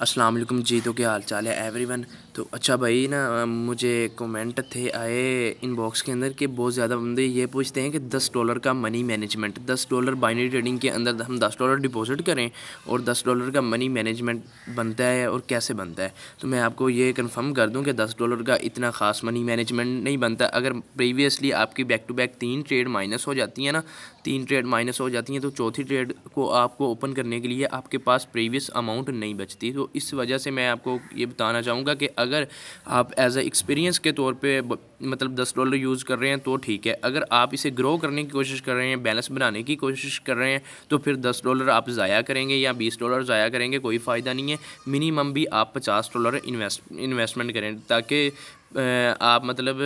असलम जी तो क्या हाल चाल है एवरी वन तो अच्छा भाई ना मुझे कमेंट थे आए इनबॉक्स के अंदर कि बहुत ज़्यादा बंदे ये पूछते हैं कि 10 डॉलर का money management 10 dollar binary trading के अंदर हम 10 डॉलर डिपॉजिट करें और 10 डॉलर का मनी मैनेजमेंट बनता है और कैसे बनता है तो मैं आपको ये कन्फर्म कर दूँ कि दस डॉलर का इतना ख़ास मनी मैनेजमेंट नहीं बनता अगर प्रीवियसली आपकी बैक टू बैक तीन ट्रेड माइनस हो जाती है ना तीन ट्रेड माइनस हो जाती हैं तो चौथी ट्रेड को आपको ओपन करने के लिए आपके पास प्रीवियस अमाउंट नहीं बचती तो तो इस वजह से मैं आपको ये बताना चाहूँगा कि अगर आप एज़ ए एक्सपीरियंस के तौर पे मतलब दस डॉलर यूज़ कर रहे हैं तो ठीक है अगर आप इसे ग्रो करने की कोशिश कर रहे हैं बैलेंस बनाने की कोशिश कर रहे हैं तो फिर दस डॉलर आप ज़ाया करेंगे या बीस डॉलर ज़ाया करेंगे कोई फ़ायदा नहीं है मिनिमम भी आप पचास डॉलर इन्वेस्ट इन्वेस्टमेंट करें ताकि आप मतलब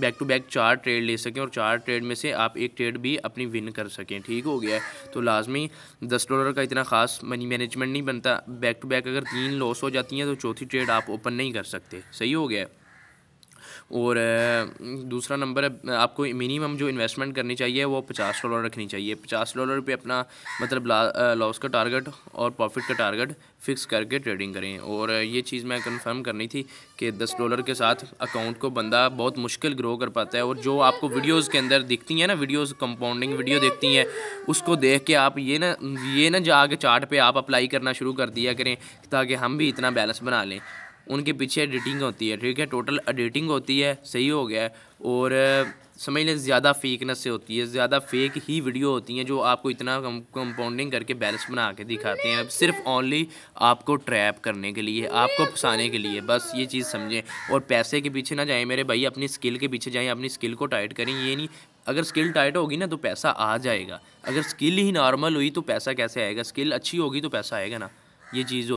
बैक टू बैक चार ट्रेड ले सकें और चार ट्रेड में से आप एक ट्रेड भी अपनी विन कर सकें ठीक हो गया है तो लाजमी दस डॉलर का इतना ख़ास मनी मैनेजमेंट नहीं बनता बैक टू बैक अगर तीन लॉस हो जाती हैं तो चौथी ट्रेड आप ओपन नहीं कर सकते सही हो गया है और दूसरा नंबर आपको मिनिमम जो इन्वेस्टमेंट करनी चाहिए वो पचास डॉलर रखनी चाहिए पचास डॉलर पर अपना मतलब लॉस का टारगेट और प्रॉफिट का टारगेट फिक्स करके ट्रेडिंग करें और ये चीज़ मैं कन्फर्म करनी थी कि दस डॉलर के साथ अकाउंट को बंदा बहुत मुश्किल ग्रो कर पाता है और जो आपको वीडियोज़ के अंदर दिखती हैं ना वीडियोज कंपाउंडिंग वीडियो देखती हैं उसको देख के आप ये ना ये ना जाके चार्ट पे आप अप्लाई करना शुरू कर दिया करें ताकि हम भी इतना बैलेंस बना लें उनके पीछे एडिटिंग होती है ठीक है टोटल एडिटिंग होती है सही हो गया है और समझ लें ज़्यादा फेकनेस से होती है ज़्यादा फेक ही वीडियो होती हैं जो आपको इतना कंपाउंडिंग करके बैलेंस बना के दिखाते हैं सिर्फ ओनली आपको ट्रैप करने के लिए आपको फंसाने के लिए बस ये चीज़ समझें और पैसे के पीछे ना जाएं मेरे भाई अपनी स्किल के पीछे जाएं अपनी स्किल को टाइट करें ये नहीं अगर स्किल टाइट होगी ना तो पैसा आ जाएगा अगर स्किल ही नॉर्मल हुई तो पैसा कैसे आएगा स्किल अच्छी होगी तो पैसा आएगा ना ये चीज़